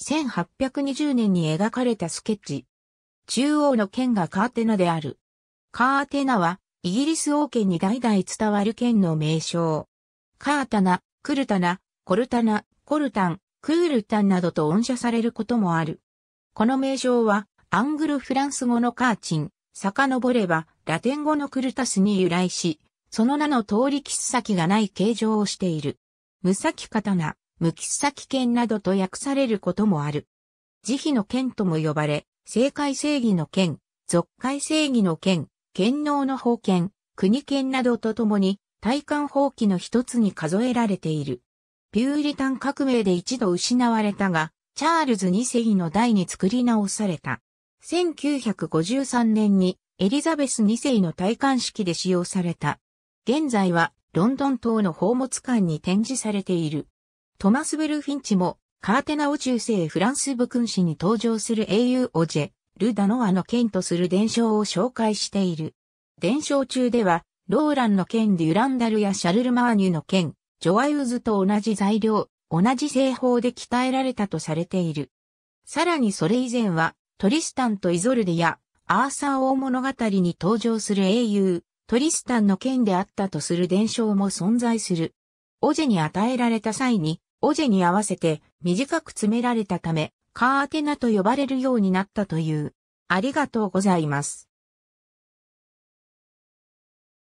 1820年に描かれたスケッチ。中央の剣がカーテナである。カーテナは、イギリス王権に代々伝わる剣の名称。カータナ、クルタナ、コルタナ、コルタン、クールタンなどと音写されることもある。この名称は、アングルフランス語のカーチン、遡れば、ラテン語のクルタスに由来し、その名の通り切ス先がない形状をしている。無先刀、無切先剣などと訳されることもある。慈悲の剣とも呼ばれ、政界正義の剣、俗界正義の剣、剣能の法剣、国剣などとともに、体感法規の一つに数えられている。ピューリタン革命で一度失われたが、チャールズ2世の代に作り直された。1953年にエリザベス2世の戴冠式で使用された。現在はロンドン島の宝物館に展示されている。トマス・ブルフィンチも、カーテナを中世フランス部君子に登場する英雄オジェ、ル・ダノアの剣とする伝承を紹介している。伝承中では、ローランの剣デュランダルやシャルル・マーニュの剣、ジョアユズと同じ材料、同じ製法で鍛えられたとされている。さらにそれ以前は、トリスタンとイゾルデや、アーサー王物語に登場する英雄、トリスタンの剣であったとする伝承も存在する。オジェに与えられた際に、オジェに合わせて短く詰められたため、カーテナと呼ばれるようになったという。ありがとうございます。